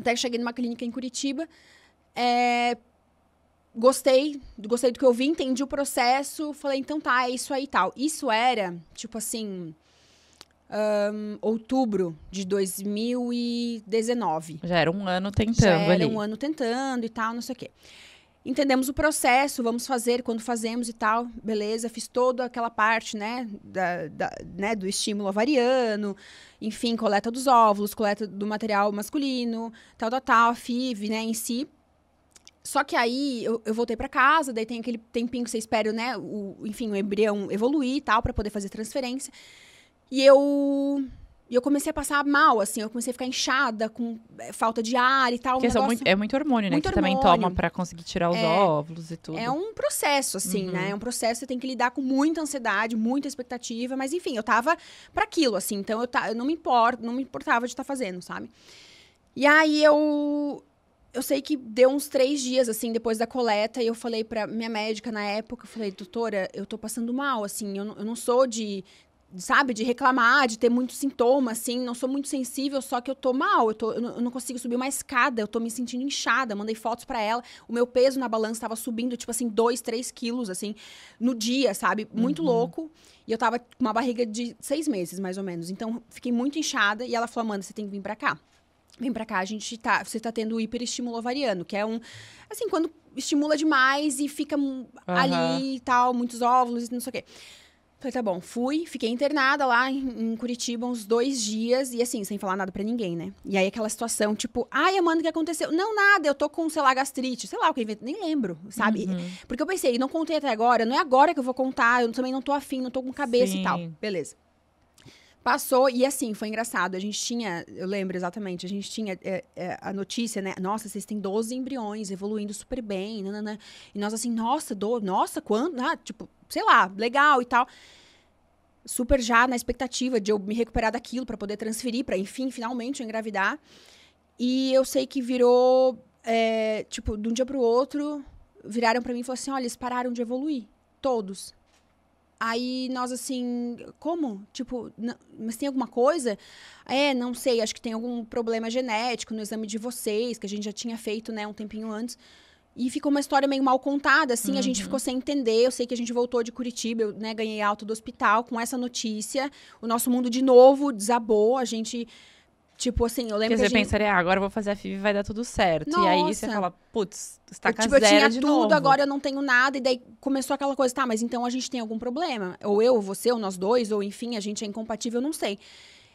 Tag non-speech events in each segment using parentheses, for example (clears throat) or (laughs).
Até cheguei numa clínica em Curitiba. É, gostei, gostei do que eu vi, entendi o processo, falei, então tá, é isso aí e tal. Isso era, tipo assim, um, outubro de 2019. Já era um ano tentando Já era ali. um ano tentando e tal, não sei o quê entendemos o processo, vamos fazer, quando fazemos e tal, beleza, fiz toda aquela parte, né, da, da, né, do estímulo ovariano, enfim, coleta dos óvulos, coleta do material masculino, tal, tal, tal, a FIV, né, em si. Só que aí eu, eu voltei para casa, daí tem aquele tempinho que você espera, né, o, enfim, o embrião evoluir e tal, para poder fazer transferência. E eu e eu comecei a passar mal, assim, eu comecei a ficar inchada, com eh, falta de ar e tal. Um é negócio... muito, é muito hormônio, né? Muito que hormônio. também toma para conseguir tirar os é, óvulos e tudo. É um processo, assim, né, uhum. né? É um processo, você tem que lidar com muita ansiedade, muita expectativa, mas enfim, eu tava para aquilo, assim, então eu, eu não me importo, não me importava de estar tá fazendo, sabe? E aí eu. Eu sei que deu uns três dias, assim, depois da coleta, e eu falei pra minha médica na época, eu falei, doutora, eu tô passando mal, assim, eu, eu não sou de sabe, de reclamar, de ter muitos sintomas assim, não sou muito sensível, só que eu tô mal, eu, tô, eu não consigo subir uma escada, eu tô me sentindo inchada, mandei fotos para ela, o meu peso na balança estava subindo, tipo assim, dois três quilos, assim, no dia, sabe, muito uhum. louco, e eu tava com uma barriga de seis meses, mais ou menos, então fiquei muito inchada, e ela falou, Amanda, você tem que vir pra cá. Vem pra cá, a gente tá. Você tá tendo hiperestímulo ovariano, que é um. Assim, quando estimula demais e fica uhum. ali e tal, muitos óvulos e não sei o quê. Falei, tá bom, fui, fiquei internada lá em, em, Curitiba uns dois dias e assim, sem falar nada para ninguém, né? E aí aquela situação, tipo, ai, Amanda, o que aconteceu? Não, nada, eu tô com, sei lá, gastrite, sei lá o que, nem lembro, sabe? Uhum. Porque eu pensei, não contei até agora, não é agora que eu vou contar, eu também não tô afim, não tô com cabeça Sim. e tal. Beleza. Passou, e assim, foi engraçado. A gente tinha, eu lembro exatamente, a gente tinha é, é, a notícia, né? Nossa, vocês têm 12 embriões evoluindo super bem, nananã. E nós assim, nossa, do, nossa, quando Ah, tipo, sei lá, legal e tal. Super já na expectativa de eu me recuperar daquilo para poder transferir, para enfim, finalmente eu engravidar. E eu sei que virou, é, tipo, de um dia pro outro, viraram para mim e falaram assim: olha, eles pararam de evoluir, todos. Aí nós assim, como? Tipo, não, mas tem alguma coisa? É, não sei, acho que tem algum problema genético no exame de vocês, que a gente já tinha feito, né, um tempinho antes. E ficou uma história meio mal contada, assim, uhum. a gente uhum. ficou sem entender. Eu sei que a gente voltou de Curitiba, eu né, ganhei alta do hospital com essa notícia. O nosso mundo de novo desabou, a gente Tipo assim, eu lembro Porque que. você gente... pensaria, ah, agora eu vou fazer a FIV e vai dar tudo certo. Nossa. E aí você fala, putz, está com Tipo, eu tinha tudo, novo. agora eu não tenho nada. E daí começou aquela coisa, tá, mas então a gente tem algum problema. Ou eu, ou você, ou nós dois, ou enfim, a gente é incompatível, eu não sei.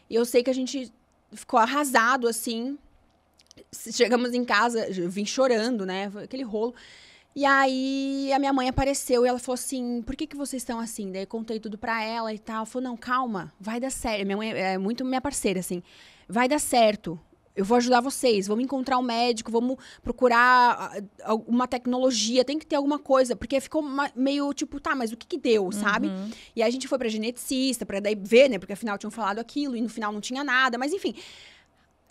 E eu sei que a gente ficou arrasado, assim. Chegamos em casa, eu vim chorando, né? aquele rolo. E aí a minha mãe apareceu e ela falou assim: por que, que vocês estão assim? Daí eu contei tudo pra ela e tal. falou: não, calma, vai dar certo. Minha mãe é muito minha parceira, assim. Vai dar certo. Eu vou ajudar vocês, vamos encontrar um médico, vamos procurar ah, uma tecnologia, tem que ter alguma coisa, porque ficou meio tipo, tá, mas o que que deu, uhum. sabe? Uhum. E aí a gente foi pra geneticista, pra daí ver, né, porque afinal tinham falado aquilo e no final não tinha nada, mas enfim.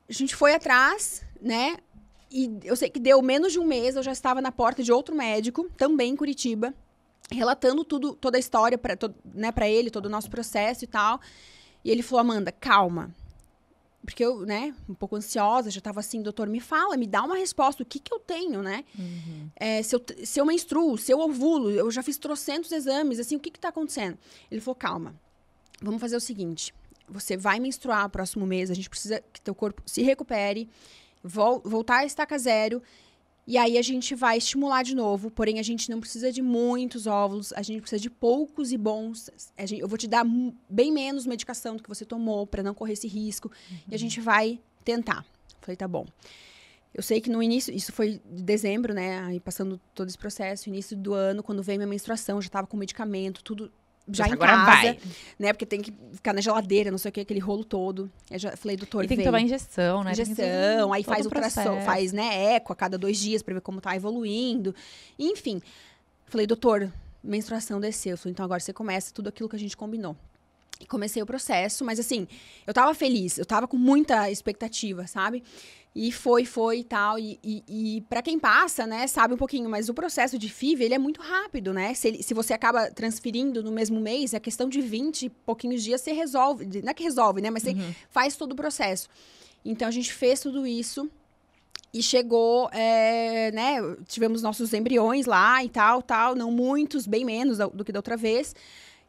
A gente foi atrás, né? E eu sei que deu menos de um mês, eu já estava na porta de outro médico, também em Curitiba, relatando tudo, toda a história para né, ele, todo o nosso processo e tal. E ele falou: Amanda, calma. Porque eu, né, um pouco ansiosa, já estava assim, doutor, me fala, me dá uma resposta, o que que eu tenho, né? Uhum. É, se, eu, se eu menstruo, se eu ovulo, eu já fiz trocentos exames, assim, o que que tá acontecendo? Ele falou, calma, vamos fazer o seguinte, você vai menstruar próximo mês, a gente precisa que teu corpo se recupere, vol voltar à estaca zero. E aí a gente vai estimular de novo, porém a gente não precisa de muitos óvulos, a gente precisa de poucos e bons. Gente, eu vou te dar bem menos medicação do que você tomou para não correr esse risco. Uhum. E a uhum. gente vai tentar. Falei, tá bom. Eu sei que no início, isso foi de dezembro, né? Aí passando todo esse processo, início do ano, quando veio minha menstruação, já tava com medicamento, tudo já agora em casa, vai. né? Porque tem que ficar na geladeira, não sei o que, aquele rolo todo. Eu já falei, doutor, e tem vem. que tomar injeção, né? Injeção, aí faz ultrassom, faz, né, eco a cada dois dias para ver como tá evoluindo. Enfim, falei, doutor, menstruação desceu. então agora você começa tudo aquilo que a gente combinou comecei o processo, mas assim, eu tava feliz, eu tava com muita expectativa, sabe? E foi, foi e tal. E, e, para quem passa, né, sabe um pouquinho, mas o processo de FIV, ele é muito rápido, né? Se, ele, se você acaba transferindo no mesmo mês, é questão de 20 pouquinhos dias, você resolve. Não é que resolve, né? Mas você uhum. faz todo o processo. Então a gente fez tudo isso e chegou, é, né? Tivemos nossos embriões lá e tal, tal, não muitos, bem menos do que da outra vez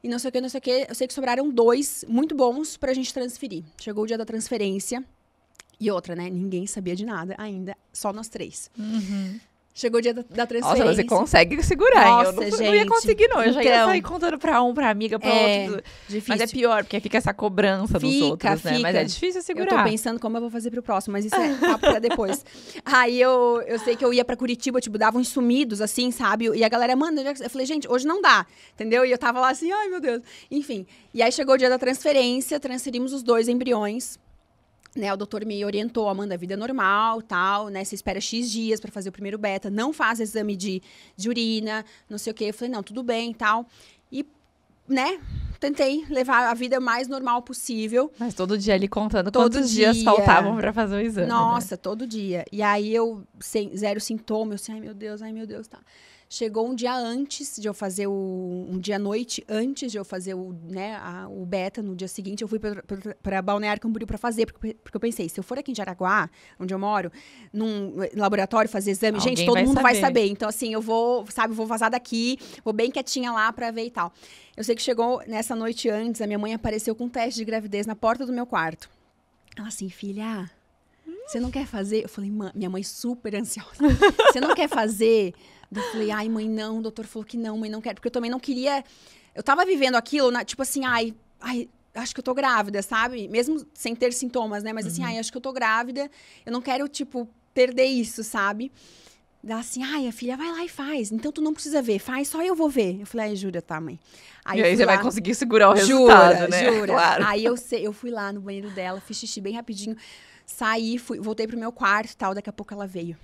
e não sei o que, não sei o que. Eu sei que sobraram dois muito bons pra gente transferir. Chegou o dia da transferência. E outra, né? Ninguém sabia de nada ainda, só nós três. Uhum. Chegou o dia da, da transferência. Nossa, você consegue segurar, Nossa, eu não, gente, não ia conseguir, não. Eu então, já ia então. sair contando pra um, pra amiga, pra é, outro. Difícil. Mas é pior, porque fica essa cobrança fica, dos outros, fica. né? Mas é difícil segurar. Eu tô pensando como eu vou fazer pro próximo, mas isso é papo pra depois. (laughs) Aí eu, eu sei que eu ia pra Curitiba, tipo, davam uns sumidos, assim, sabe? E a galera, manda, eu falei, gente, hoje não dá, entendeu? E eu tava lá assim, ai meu Deus. Enfim, e aí chegou o dia da transferência, transferimos os dois embriões né, o doutor me orientou, Amanda, vida normal, tal, né, você espera X dias para fazer o primeiro beta, não faz exame de, de urina, não sei o quê. Eu falei, não, tudo bem, tal. E, né, tentei levar a vida mais normal possível. Mas todo dia ele contando todo quantos dia. dias faltavam para fazer o exame. Né? Nossa, né? todo dia. E aí eu, sem, zero sintoma, eu assim, ai meu Deus, ai meu Deus, tá. Chegou um dia antes de eu fazer o. Um dia à noite antes de eu fazer o, né, a, o beta, no dia seguinte, eu fui para Balneário Camboriú para fazer, porque, porque eu pensei, se eu for aqui em Jaraguá, onde eu moro, num eh, laboratório fazer exame, Alguém gente, todo vai mundo saber. vai saber. Então, assim, eu vou, sabe, vou vazar daqui, vou bem quietinha lá para ver e tal. Eu sei que chegou nessa noite antes, a minha mãe apareceu com um teste de gravidez na porta do meu quarto. Ela assim, filha, você não quer fazer? Eu falei, mãe, minha mãe super ansiosa. (laughs) Você não quer fazer? Eu falei, ai, mãe, não. O doutor falou que não, mãe, não quero. Porque eu também não queria. Eu tava vivendo aquilo, na, tipo assim, ai, ai, acho que eu tô grávida, sabe? Mesmo sem ter sintomas, né? Mas assim, uhum. assim, ai, acho que eu tô grávida. Eu não quero, tipo, perder isso, sabe? Ela assim, ai, a filha vai lá e faz. Então tu não precisa ver, faz, só eu vou ver. Eu falei, ai, jura, tá, mãe. Aí e aí você lá... vai conseguir segurar o resultado, jura, né? Jura, claro. Aí eu, sei, eu fui lá no banheiro dela, fiz xixi bem rapidinho. Saí, fui, voltei pro meu quarto e tal. Daqui a pouco ela veio.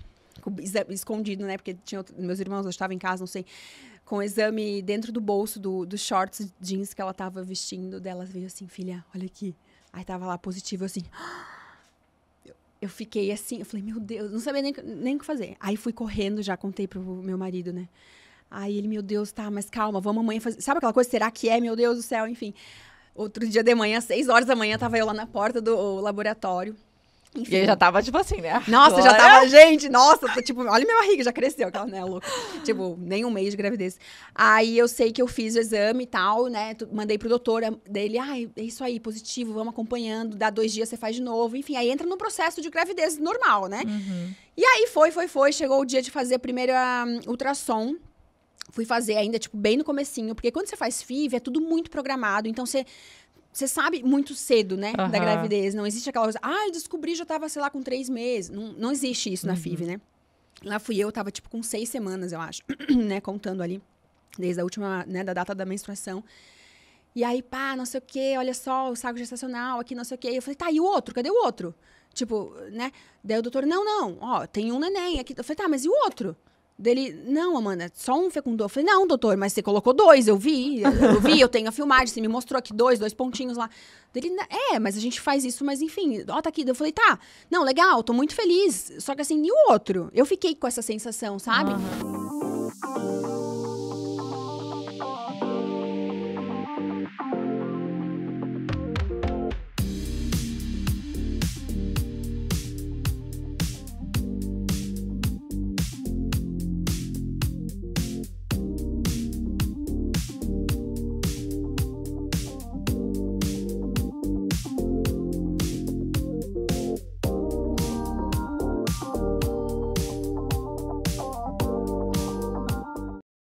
Escondido, né? Porque tinha outro, meus irmãos, eu estava em casa, não sei. Com o exame dentro do bolso do, do shorts jeans que ela estava vestindo. Dela veio assim, filha, olha aqui. Aí tava lá positivo, assim. (gasps) Eu, fiquei assim, eu falei, meu Deus, não sabia nem, nem o que fazer. Aí fui correndo, já contei pro meu marido, né? Aí ele, meu Deus, tá, mas calma, vamos amanhã fazer. Sabe aquela coisa, será que é, meu Deus do céu? Enfim. Outro dia de manhã, às horas da manhã, tava eu lá na porta do laboratório. Enfim. E ele já tava, tipo assim, né? Nossa, já tava, é gente, nossa, tipo, olha minha barriga, já cresceu, aquela, né, louca. tipo, nem um mês de gravidez. Aí eu sei que eu fiz o exame e tal, né, mandei pro doutor dele, ai, ah, é isso aí, positivo, vamos acompanhando, dá dois dias, você faz de novo, enfim, aí entra no processo de gravidez normal, né? Uhum. E aí foi, foi, foi, chegou o dia de fazer a primeira hum, ultrassom, fui fazer ainda, tipo, bem no comecinho, porque quando você faz FIV, é tudo muito programado, então você você sabe muito cedo, né? Uhum. Da gravidez. Não existe aquela coisa. Ah, eu descobri, já tava, sei lá, com três meses. Não, não existe isso uhum. na FIV, né? Lá fui eu, tava, tipo, com seis semanas, eu acho, (clears throat) né? Contando ali. Desde a última, né? Da data da menstruação. E aí, pá, não sei o quê, olha só, o saco gestacional aqui, não sei o quê. Eu falei, tá, e o outro? Cadê o outro? Tipo, né? Daí o doutor, não, não, ó, tem um neném aqui. Eu falei, tá, mas e o outro? Dele, não, Amanda, só um fecundou. Eu falei, não, doutor, mas você colocou dois, eu vi, eu vi, eu tenho a filmagem, você me mostrou aqui dois, dois pontinhos lá. Dele, é, mas a gente faz isso, mas enfim, ó, tá aqui. Eu falei, tá, não, legal, tô muito feliz. Só que assim, e o outro? Eu fiquei com essa sensação, sabe? Uhum.